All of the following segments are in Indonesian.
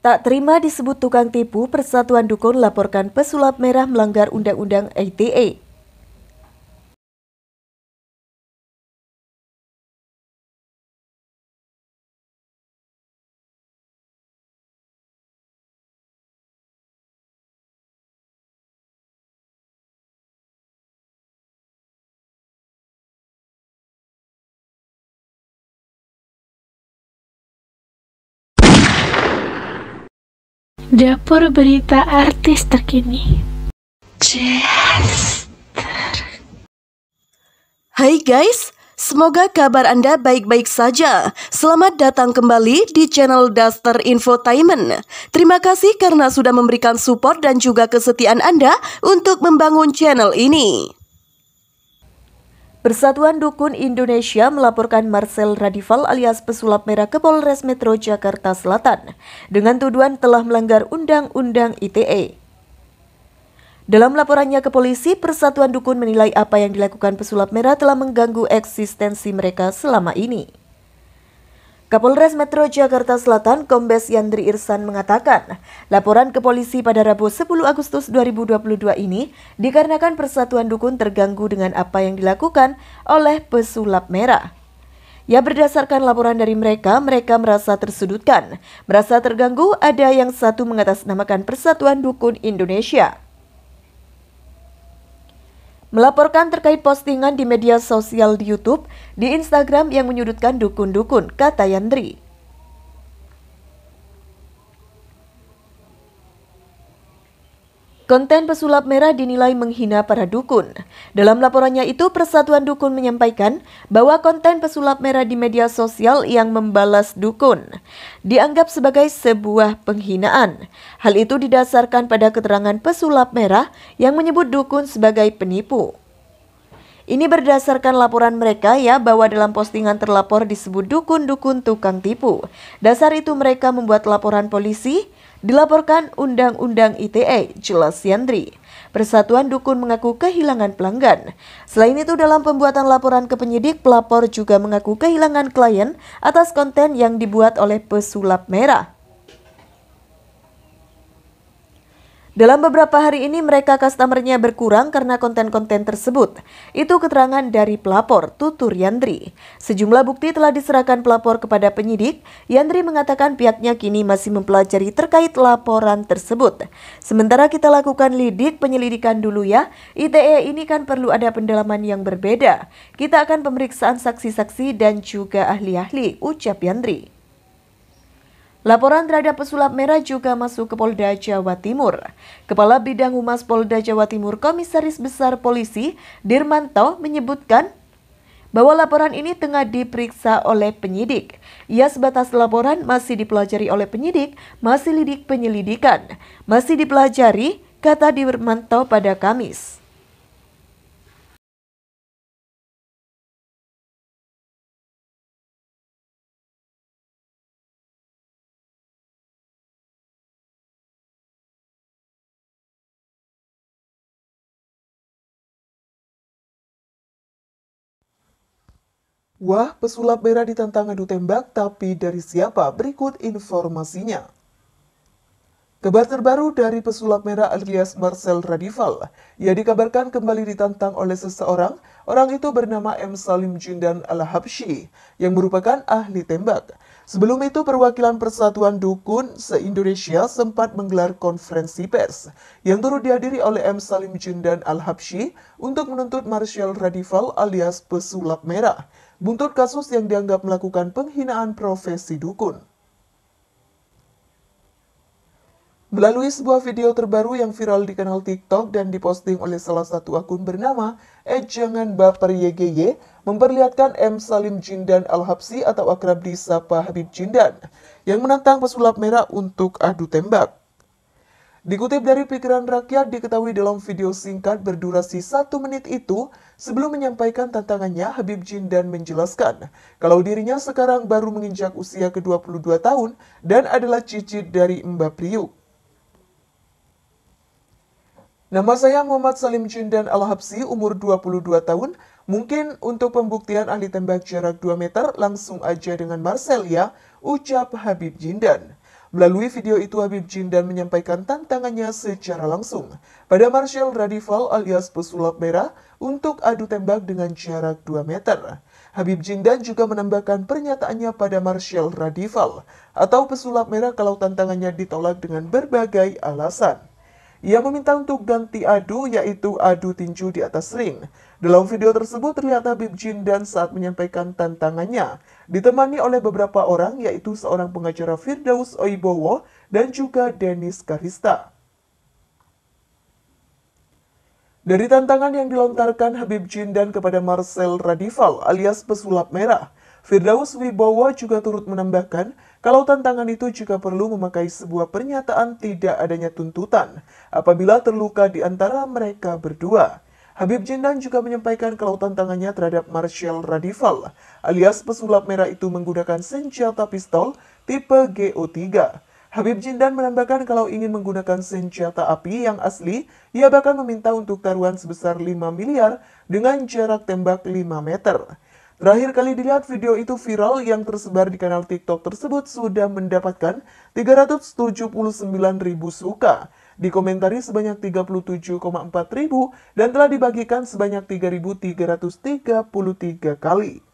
Tak terima disebut tukang tipu, Persatuan Dukun laporkan pesulap merah melanggar Undang-Undang ITE. Dapur berita artis terkini. Jester. Hai guys, semoga kabar Anda baik-baik saja. Selamat datang kembali di channel Duster Infotainment. Terima kasih karena sudah memberikan support dan juga kesetiaan Anda untuk membangun channel ini. Persatuan Dukun Indonesia melaporkan Marcel Radival alias pesulap merah ke Polres Metro Jakarta Selatan dengan tuduhan telah melanggar Undang-Undang ITE. Dalam laporannya ke polisi, Persatuan Dukun menilai apa yang dilakukan pesulap merah telah mengganggu eksistensi mereka selama ini. Kapolres Metro Jakarta Selatan, Kombes Yandri Irsan mengatakan, laporan ke polisi pada Rabu 10 Agustus 2022 ini dikarenakan persatuan dukun terganggu dengan apa yang dilakukan oleh pesulap merah. Ya berdasarkan laporan dari mereka, mereka merasa tersudutkan, merasa terganggu ada yang satu mengatasnamakan Persatuan Dukun Indonesia melaporkan terkait postingan di media sosial di YouTube, di Instagram yang menyudutkan dukun-dukun, kata Yandri. Konten pesulap merah dinilai menghina para dukun. Dalam laporannya itu, Persatuan Dukun menyampaikan bahwa konten pesulap merah di media sosial yang membalas dukun dianggap sebagai sebuah penghinaan. Hal itu didasarkan pada keterangan pesulap merah yang menyebut dukun sebagai penipu. Ini berdasarkan laporan mereka ya bahwa dalam postingan terlapor disebut dukun-dukun tukang tipu. Dasar itu mereka membuat laporan polisi dilaporkan Undang-Undang ITE, jelas Yandri. Persatuan Dukun mengaku kehilangan pelanggan. Selain itu, dalam pembuatan laporan ke penyidik, pelapor juga mengaku kehilangan klien atas konten yang dibuat oleh pesulap merah. Dalam beberapa hari ini mereka customernya berkurang karena konten-konten tersebut. Itu keterangan dari pelapor Tutur Yandri. Sejumlah bukti telah diserahkan pelapor kepada penyidik. Yandri mengatakan pihaknya kini masih mempelajari terkait laporan tersebut. Sementara kita lakukan lidik penyelidikan dulu ya. ITE ini kan perlu ada pendalaman yang berbeda. Kita akan pemeriksaan saksi-saksi dan juga ahli-ahli, ucap Yandri. Laporan terhadap pesulap merah juga masuk ke Polda Jawa Timur. Kepala Bidang Humas Polda Jawa Timur Komisaris Besar Polisi Dirmanto menyebutkan bahwa laporan ini tengah diperiksa oleh penyidik. Ia sebatas laporan masih dipelajari oleh penyidik, masih lidik penyelidikan, masih dipelajari, kata Dirmanto pada Kamis. Wah, pesulap merah ditantang adu tembak, tapi dari siapa? Berikut informasinya. Kabar terbaru dari pesulap merah alias Marcel Radival. Ia dikabarkan kembali ditantang oleh seseorang. Orang itu bernama M. Salim Jundan Al-Habshi, yang merupakan ahli tembak. Sebelum itu, perwakilan Persatuan Dukun se-Indonesia sempat menggelar konferensi pers yang turut dihadiri oleh M. Salim Jundan Al-Habshi untuk menuntut Marcel Radival alias pesulap merah buntut kasus yang dianggap melakukan penghinaan profesi dukun. Melalui sebuah video terbaru yang viral di kanal TikTok dan diposting oleh salah satu akun bernama eh baper memperlihatkan M. Salim Jindan Al-Habsi atau akrab disapa Habib Jindan, yang menantang pesulap merah untuk adu tembak. Dikutip dari pikiran rakyat diketahui dalam video singkat berdurasi satu menit itu, sebelum menyampaikan tantangannya, Habib Jin dan menjelaskan kalau dirinya sekarang baru menginjak usia ke-22 tahun dan adalah cicit dari Mbak Priuk. Nama saya Muhammad Salim Jin dan Al-Habsi, umur 22 tahun. Mungkin untuk pembuktian ahli tembak jarak 2 meter langsung aja dengan Marcel ya, ucap Habib Jindan. Melalui video itu, Habib Jin dan menyampaikan tantangannya secara langsung pada Marshall Radival alias pesulap merah untuk adu tembak dengan jarak 2 meter. Habib Jin dan juga menambahkan pernyataannya pada Marshall Radival atau pesulap merah kalau tantangannya ditolak dengan berbagai alasan. Ia meminta untuk ganti adu yaitu adu tinju di atas ring dalam video tersebut terlihat Habib Jin dan saat menyampaikan tantangannya, ditemani oleh beberapa orang yaitu seorang pengacara Firdaus Oibowo dan juga Dennis Karista. Dari tantangan yang dilontarkan Habib Jin dan kepada Marcel Radival alias pesulap merah, Firdaus Wibowo juga turut menambahkan kalau tantangan itu juga perlu memakai sebuah pernyataan tidak adanya tuntutan apabila terluka di antara mereka berdua. Habib Jindan juga menyampaikan kalau tantangannya terhadap Marshall Radival alias pesulap merah itu menggunakan senjata pistol tipe GO3. Habib Jindan menambahkan kalau ingin menggunakan senjata api yang asli, ia bahkan meminta untuk taruhan sebesar 5 miliar dengan jarak tembak 5 meter. Terakhir kali dilihat video itu viral yang tersebar di kanal TikTok tersebut sudah mendapatkan 379 ribu suka dikomentari sebanyak 37,4 ribu, dan telah dibagikan sebanyak 3.333 kali.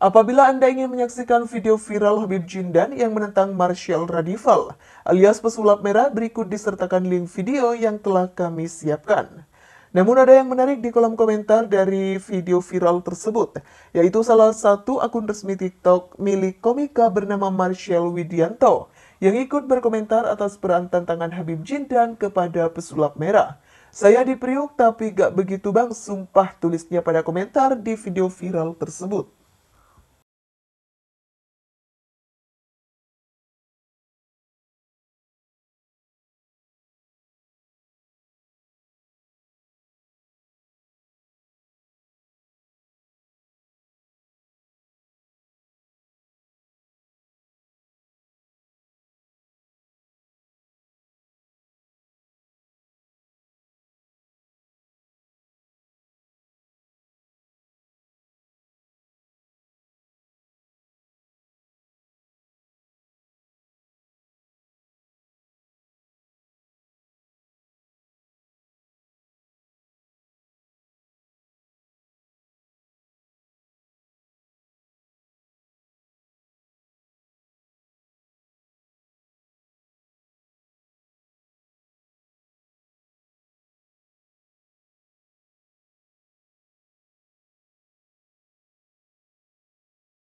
Apabila Anda ingin menyaksikan video viral Habib Jindan yang menentang Marshall Radival alias pesulap merah, berikut disertakan link video yang telah kami siapkan. Namun ada yang menarik di kolom komentar dari video viral tersebut, yaitu salah satu akun resmi TikTok milik komika bernama Marshall Widianto yang ikut berkomentar atas peran tantangan Habib Jindan kepada pesulap merah. Saya di Priuk tapi gak begitu bang, sumpah tulisnya pada komentar di video viral tersebut.